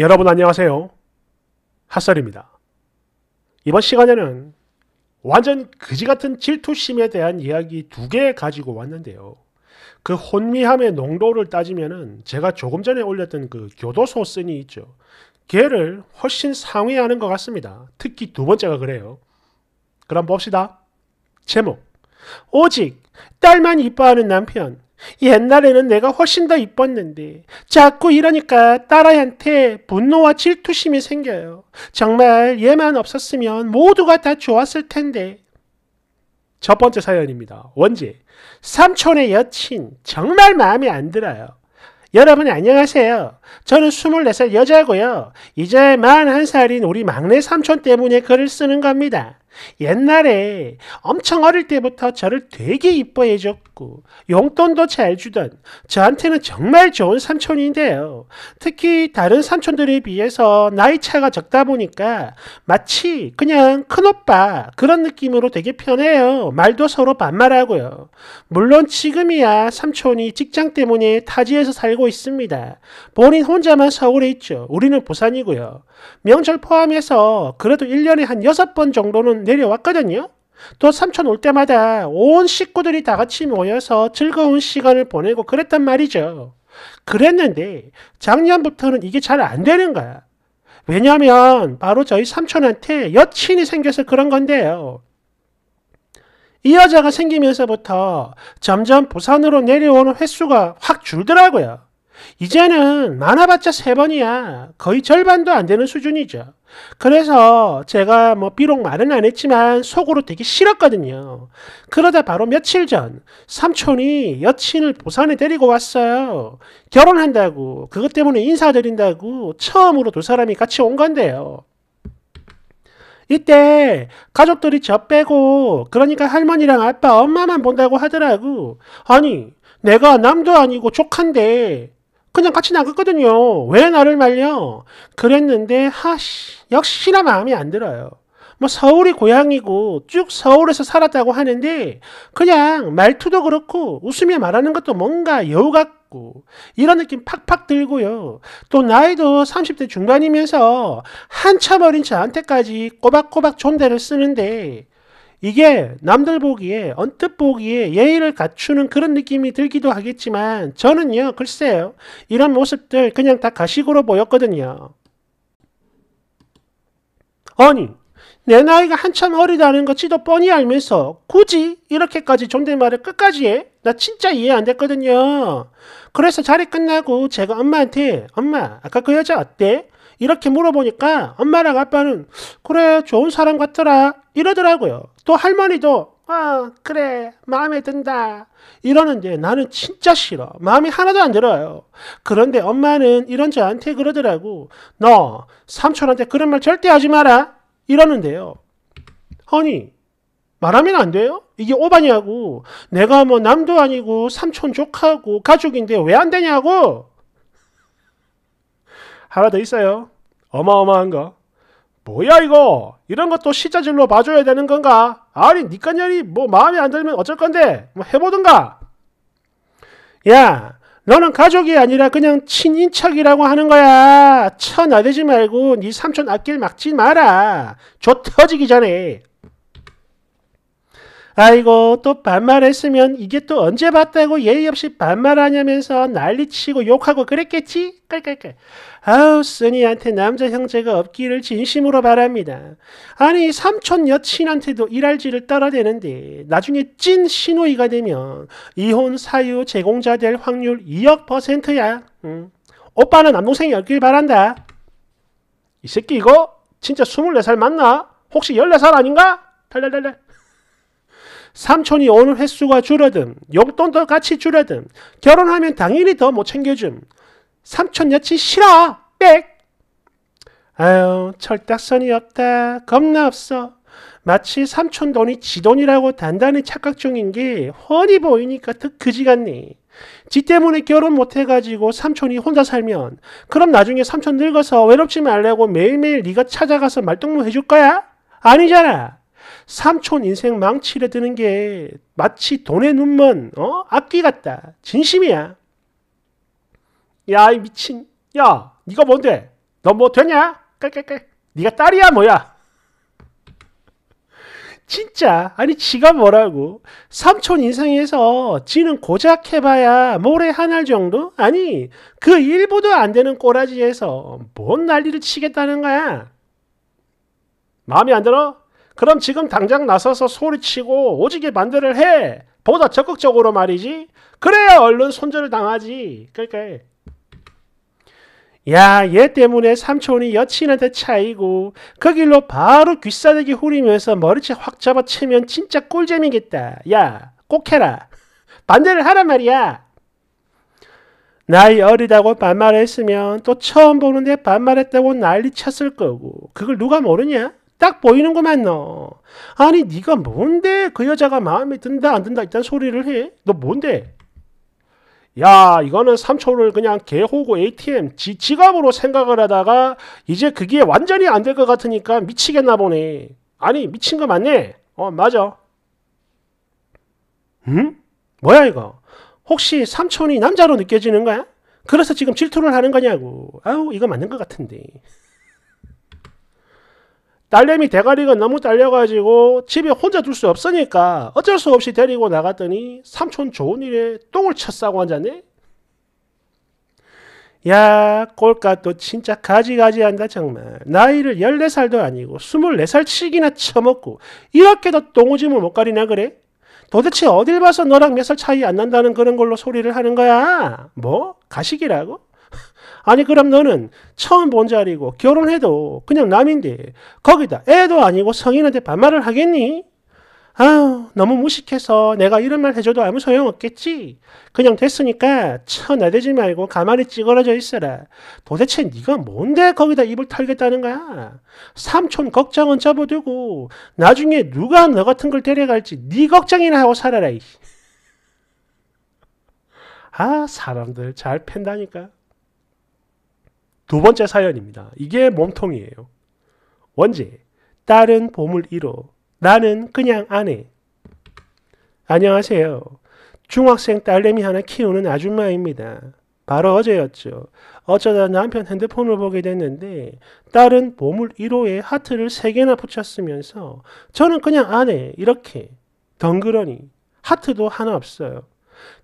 여러분 안녕하세요. 핫설입니다. 이번 시간에는 완전 그지같은 질투심에 대한 이야기 두 개 가지고 왔는데요. 그 혼미함의 농도를 따지면 제가 조금 전에 올렸던 그 교도소 쓴이 있죠. 걔를 훨씬 상회하는 것 같습니다. 특히 두 번째가 그래요. 그럼 봅시다. 제목. 오직 딸만 이뻐하는 남편. 옛날에는 내가 훨씬 더 이뻤는데 자꾸 이러니까 딸아이한테 분노와 질투심이 생겨요. 정말 얘만 없었으면 모두가 다 좋았을 텐데. 첫 번째 사연입니다. 원제. 삼촌의 여친 정말 마음에 안 들어요. 여러분 안녕하세요. 저는 24살 여자고요. 이제 만한 살인 우리 막내 삼촌 때문에 글을 쓰는 겁니다. 옛날에 엄청 어릴 때부터 저를 되게 이뻐해 줬고 용돈도 잘 주던 저한테는 정말 좋은 삼촌인데요. 특히 다른 삼촌들에 비해서 나이 차가 적다 보니까 마치 그냥 큰오빠 그런 느낌으로 되게 편해요. 말도 서로 반말하고요. 물론 지금이야 삼촌이 직장 때문에 타지에서 살고 있습니다. 본인 혼자만 서울에 있죠. 우리는 부산이고요. 명절 포함해서 그래도 1년에 한 6번 정도는 내려왔거든요. 또 삼촌 올 때마다 온 식구들이 다 같이 모여서 즐거운 시간을 보내고 그랬단 말이죠. 그랬는데 작년부터는 이게 잘 안 되는 거야. 왜냐하면 바로 저희 삼촌한테 여친이 생겨서 그런 건데요. 이 여자가 생기면서부터 점점 부산으로 내려오는 횟수가 확 줄더라고요. 이제는 많아봤자 세 번이야. 거의 절반도 안 되는 수준이죠. 그래서 제가 뭐 비록 말은 안 했지만 속으로 되게 싫었거든요. 그러다 바로 며칠 전 삼촌이 여친을 부산에 데리고 왔어요. 결혼한다고 그것 때문에 인사드린다고 처음으로 두 사람이 같이 온 건데요. 이때 가족들이 저 빼고 그러니까 할머니랑 아빠 엄마만 본다고 하더라고. 아니 내가 남도 아니고 족한데 그냥 같이 나갔거든요. 왜 나를 말려? 그랬는데 하씨 역시나 마음이안 들어요. 뭐 서울이 고향이고 쭉 서울에서 살았다고 하는데 그냥 말투도 그렇고 웃으며 말하는 것도 뭔가 여우 같고 이런 느낌 팍팍 들고요. 또 나이도 30대 중반이면서 한참 어린 저한테까지 꼬박꼬박 존대를 쓰는데 이게 남들 보기에 언뜻 보기에 예의를 갖추는 그런 느낌이 들기도 하겠지만 저는요 글쎄요 이런 모습들 그냥 다 가식으로 보였거든요. 아니 내 나이가 한참 어리다는 것 지도 뻔히 알면서 굳이 이렇게까지 존댓말을 끝까지 해? 나 진짜 이해 안 됐거든요. 그래서 자리 끝나고 제가 엄마한테 엄마 아까 그 여자 어때? 이렇게 물어보니까 엄마랑 아빠는 그래 좋은 사람 같더라 이러더라고요. 또 할머니도 아 어, 그래 마음에 든다 이러는데 나는 진짜 싫어 마음이 하나도 안 들어요. 그런데 엄마는 이런 저한테 그러더라고 너 삼촌한테 그런 말 절대 하지 마라 이러는데요. 허니 말하면 안 돼요? 이게 오바냐고. 내가 뭐 남도 아니고 삼촌 조카고 가족인데 왜 안 되냐고. 하나 더 있어요. 어마어마한 거. 뭐야 이거 이런 것도 시자질로 봐줘야 되는 건가 아니 니깐년이 뭐 마음에 안 들면 어쩔 건데 뭐 해보든가 야 너는 가족이 아니라 그냥 친인척이라고 하는 거야 쳐나대지 말고 네 삼촌 아낄 막지 마라 조 터지기 전에 아이고 또 반말했으면 이게 또 언제 봤다고 예의 없이 반말하냐면서 난리치고 욕하고 그랬겠지? 깔깔깔. 아우 쓰니한테 남자 형제가 없기를 진심으로 바랍니다. 아니 삼촌 여친한테도 일할 지를 떨어대는데 나중에 찐시누이가 되면 이혼 사유 제공자 될 확률 2억 퍼센트야. 응. 오빠는 남동생이 없길 바란다. 이 새끼 이거 진짜 24살 맞나? 혹시 14살 아닌가? 달달달달. 삼촌이 오는 횟수가 줄어든 용돈도 같이 줄어든 결혼하면 당연히 더 못 챙겨줌, 삼촌 여친 싫어, 빽! 아유, 철딱선이 없다, 겁나 없어. 마치 삼촌 돈이 지 돈이라고 단단히 착각 중인 게 훤히 보이니까 더 그지 같니. 지 때문에 결혼 못해가지고 삼촌이 혼자 살면 그럼 나중에 삼촌 늙어서 외롭지 말라고 매일매일 네가 찾아가서 말동무 해줄 거야? 아니잖아. 삼촌 인생 망치려 드는 게 마치 돈의 눈먼 어? 악귀 같다. 진심이야. 야이 미친. 야 네가 뭔데? 너 뭐 되냐? 깔깔깔. 네가 딸이야 뭐야? 진짜 아니 지가 뭐라고 삼촌 인생에서 지는 고작 해봐야 모래 한 알 정도 아니 그 일부도 안 되는 꼬라지에서 뭔 난리를 치겠다는 거야 마음에 안 들어? 그럼 지금 당장 나서서 소리치고 오지게 반대를 해. 보다 적극적으로 말이지. 그래야 얼른 손절을 당하지. 그러니까 야, 얘 때문에 삼촌이 여친한테 차이고 그 길로 바로 귀싸대기 후리면서 머리채 확잡아치면 진짜 꿀잼이겠다. 야, 꼭 해라. 반대를 하란 말이야. 나이 어리다고 반말했으면 또 처음 보는데 반말했다고 난리 쳤을 거고 그걸 누가 모르냐? 딱 보이는 거만 너. 아니 네가 뭔데 그 여자가 마음에 든다 안 든다 일단 소리를 해. 너 뭔데? 야 이거는 삼촌을 그냥 개호구 ATM 지, 지갑으로 생각을 하다가 이제 그게 완전히 안 될 것 같으니까 미치겠나 보네. 아니 미친 거 맞네. 어 맞아. 응? 뭐야 이거? 혹시 삼촌이 남자로 느껴지는 거야? 그래서 지금 질투를 하는 거냐고. 아우 이거 맞는 것 같은데. 딸내미 대가리가 너무 딸려가지고 집에 혼자 둘 수 없으니까 어쩔 수 없이 데리고 나갔더니 삼촌 좋은 일에 똥을 쳤싸고 앉았네? 야 꼴값도 진짜 가지가지한다 정말 나이를 14살도 아니고 24살 치기나 쳐먹고 이렇게도 똥오줌을 못 가리나 그래? 도대체 어딜 봐서 너랑 몇 살 차이 안 난다는 그런 걸로 소리를 하는 거야? 뭐? 가식이라고? 아니 그럼 너는 처음 본 자리고 결혼해도 그냥 남인데 거기다 애도 아니고 성인한테 반말을 하겠니? 아우 너무 무식해서 내가 이런 말 해줘도 아무 소용없겠지. 그냥 됐으니까 쳐나대지 말고 가만히 찌그러져 있어라. 도대체 네가 뭔데 거기다 입을 털겠다는 거야. 삼촌 걱정은 접어두고 나중에 누가 너 같은 걸 데려갈지 네 걱정이나 하고 살아라. 아 사람들 잘 팬다니까. 두 번째 사연입니다. 이게 몸통이에요. 원제, 딸은 보물 1호, 나는 그냥 아내. 안녕하세요. 중학생 딸내미 하나 키우는 아줌마입니다. 바로 어제였죠. 어쩌다 남편 핸드폰을 보게 됐는데 딸은 보물 1호에 하트를 3개나 붙였으면서 저는 그냥 아내 이렇게 덩그러니 하트도 하나 없어요.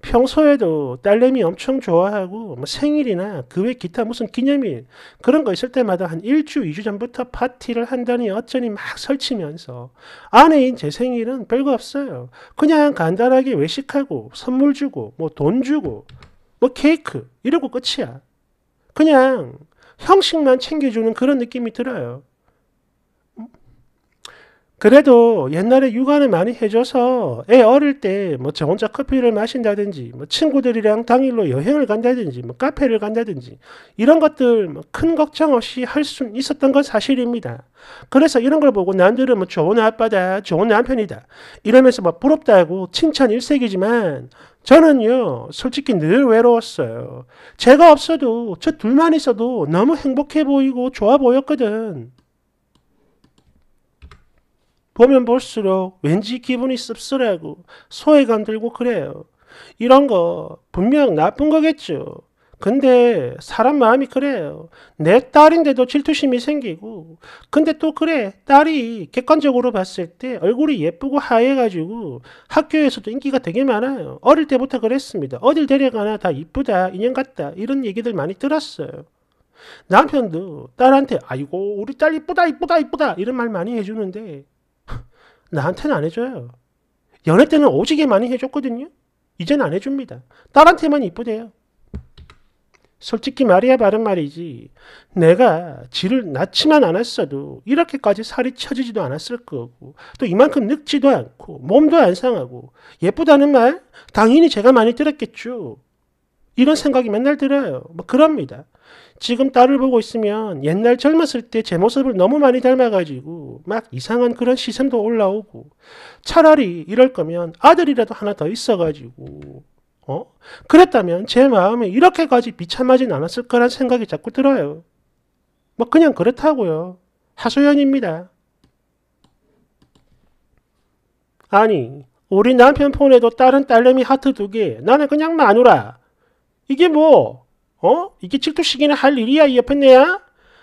평소에도 딸내미 엄청 좋아하고 뭐 생일이나 그 외 기타 무슨 기념일 그런 거 있을 때마다 한 일주, 이주 전부터 파티를 한다니 어쩌니 막 설치면서 아내인 제 생일은 별거 없어요. 그냥 간단하게 외식하고 선물 주고 뭐 돈 주고 뭐 케이크 이러고 끝이야. 그냥 형식만 챙겨주는 그런 느낌이 들어요. 그래도 옛날에 육아를 많이 해줘서 애 어릴 때 뭐 저 혼자 커피를 마신다든지 뭐 친구들이랑 당일로 여행을 간다든지 뭐 카페를 간다든지 이런 것들 뭐큰 걱정 없이 할 수 있었던 건 사실입니다. 그래서 이런 걸 보고 남들은 뭐 좋은 아빠다, 좋은 남편이다 이러면서 막 부럽다고 칭찬 일색이지만 저는요, 솔직히 늘 외로웠어요. 제가 없어도, 저 둘만 있어도 너무 행복해 보이고 좋아 보였거든. 보면 볼수록 왠지 기분이 씁쓸하고 소외감 들고 그래요. 이런 거 분명 나쁜 거겠죠. 근데 사람 마음이 그래요. 내 딸인데도 질투심이 생기고 근데 또 그래 딸이 객관적으로 봤을 때 얼굴이 예쁘고 하얘가지고 학교에서도 인기가 되게 많아요. 어릴 때부터 그랬습니다. 어딜 데려가나 다 이쁘다 인형 같다 이런 얘기들 많이 들었어요. 남편도 딸한테 아이고 우리 딸 이쁘다 이쁘다 이쁘다 이런 말 많이 해주는데 나한테는 안 해줘요. 연애 때는 오지게 많이 해줬거든요. 이젠 안 해줍니다. 딸한테만 이쁘대요. 솔직히 말이야 바른 말이지. 내가 지를 낳지만 않았어도 이렇게까지 살이 쳐지지도 않았을 거고 또 이만큼 늙지도 않고 몸도 안 상하고 예쁘다는 말 당연히 제가 많이 들었겠죠. 이런 생각이 맨날 들어요. 뭐 그럽니다. 지금 딸을 보고 있으면 옛날 젊었을 때 제 모습을 너무 많이 닮아가지고 막 이상한 그런 시선도 올라오고 차라리 이럴 거면 아들이라도 하나 더 있어가지고 어? 그랬다면 제 마음에 이렇게까지 비참하진 않았을 거란 생각이 자꾸 들어요. 뭐 그냥 그렇다고요. 하소연입니다. 아니 우리 남편 폰에도 다른 딸내미 하트 두개 나는 그냥 마누라 이게 뭐, 어? 이게 질투식이나 할 일이야, 이 옆에 내야?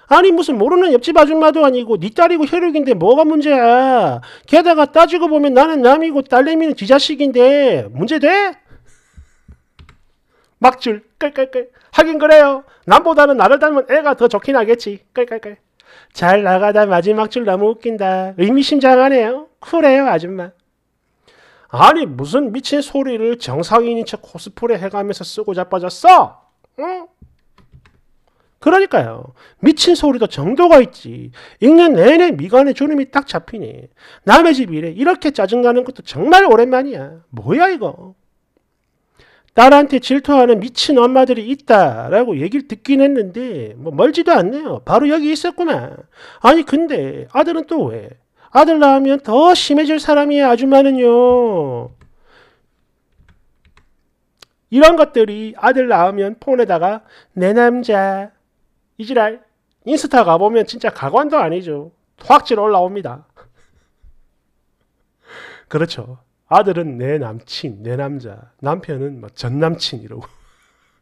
아니 무슨 모르는 옆집 아줌마도 아니고 네 딸이고 혈육인데 뭐가 문제야. 게다가 따지고 보면 나는 남이고 딸내미는 지 자식인데 문제돼? 막줄 깔깔깔 하긴 그래요. 남보다는 나를 닮은 애가 더 좋긴 하겠지. 깔깔깔 잘 나가다 마지막 줄 너무 웃긴다. 의미심장하네요. 쿨해요 아줌마. 아니 무슨 미친 소리를 정상인인 척 코스프레 해가면서 쓰고 자빠졌어? 응? 그러니까요. 미친 소리도 정도가 있지. 읽는 내내 미간에 주름이 딱 잡히니. 남의 집 일에 이렇게 짜증나는 것도 정말 오랜만이야. 뭐야 이거. 딸한테 질투하는 미친 엄마들이 있다라고 얘기를 듣긴 했는데 뭐 멀지도 않네요. 바로 여기 있었구나. 아니 근데 아들은 또 왜? 아들 낳으면 더 심해질 사람이에요. 아줌마는요. 이런 것들이 아들 낳으면 폰에다가 내 남자 이지랄 인스타 가보면 진짜 가관도 아니죠. 확질 올라옵니다. 그렇죠. 아들은 내 남친, 내 남자, 남편은 뭐 전남친 이러고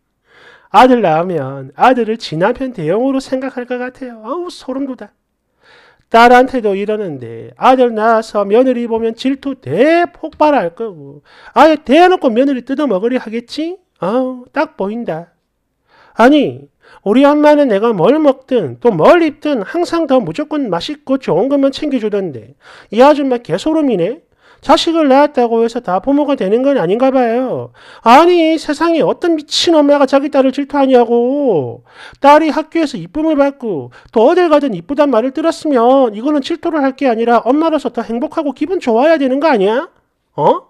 아들 낳으면 아들을 지남편 대용으로 생각할 것 같아요. 아우 소름 돋아. 딸한테도 이러는데 아들 낳아서 며느리 보면 질투 대폭발할 거고 아예 대놓고 며느리 뜯어먹으려 하겠지? 어, 딱 보인다. 아니 우리 엄마는 내가 뭘 먹든 또 뭘 입든 항상 더 무조건 맛있고 좋은 것만 챙겨주던데 이 아줌마 개소름이네? 자식을 낳았다고 해서 다 부모가 되는 건 아닌가 봐요. 아니 세상에 어떤 미친 엄마가 자기 딸을 질투하냐고. 딸이 학교에서 이쁨을 받고 또 어딜 가든 이쁘단 말을 들었으면 이거는 질투를 할 게 아니라 엄마로서 더 행복하고 기분 좋아야 되는 거 아니야? 어?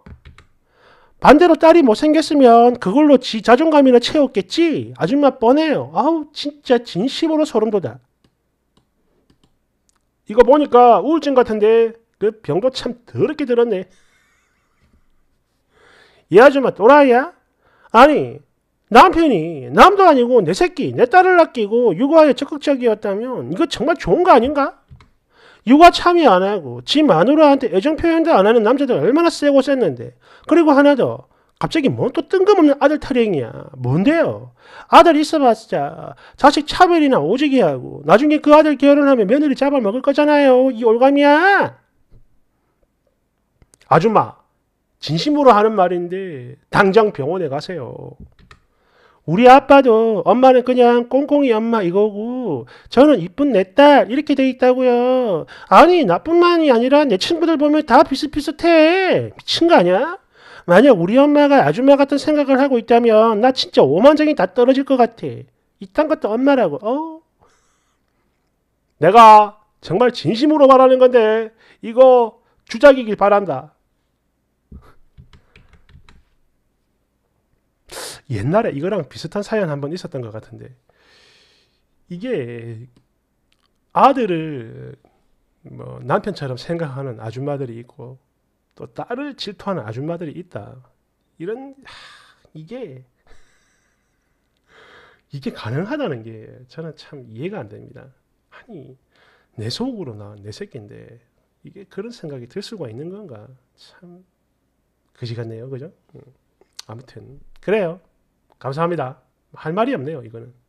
반대로 딸이 못생겼으면 그걸로 지 자존감이나 채웠겠지? 아줌마 뻔해요. 아우 진짜 진심으로 소름 돋아. 이거 보니까 우울증 같은데 그병도참 더럽게 들었네. 이 아줌마 또라이야? 아니 남편이 남도 아니고 내 새끼 내 딸을 아끼고 육아에 적극적이었다면 이거 정말 좋은 거 아닌가? 육아 참여 안 하고 지 마누라한테 애정 표현도 안 하는 남자들 얼마나 세고 쎘는데 그리고 하나 더 갑자기 뭔 또 뜬금없는 아들 타령이야 뭔데요 아들 있어봤자 자식 차별이나 오지게 하고 나중에 그 아들 결혼하면 며느리 잡아먹을 거잖아요 이 올감이야 아줌마, 진심으로 하는 말인데 당장 병원에 가세요. 우리 아빠도 엄마는 그냥 꽁꽁이 엄마 이거고 저는 이쁜 내 딸 이렇게 돼 있다고요. 아니 나뿐만이 아니라 내 친구들 보면 다 비슷비슷해. 미친 거 아니야? 만약 우리 엄마가 아줌마 같은 생각을 하고 있다면 나 진짜 오만장이다 떨어질 것 같아. 이딴 것도 엄마라고. 어? 내가 정말 진심으로 말하는 건데 이거 주작이길 바란다. 옛날에 이거랑 비슷한 사연 한 번 있었던 것 같은데 이게 아들을 뭐 남편처럼 생각하는 아줌마들이 있고 또 딸을 질투하는 아줌마들이 있다. 이런 하, 이게 이게 가능하다는 게 저는 참 이해가 안 됩니다. 아니 내 속으로 나내 새끼인데 이게 그런 생각이 들 수가 있는 건가? 참 그지 같네요, 그죠? 음. 아무튼 그래요. 감사합니다. 할 말이 없네요, 이거는.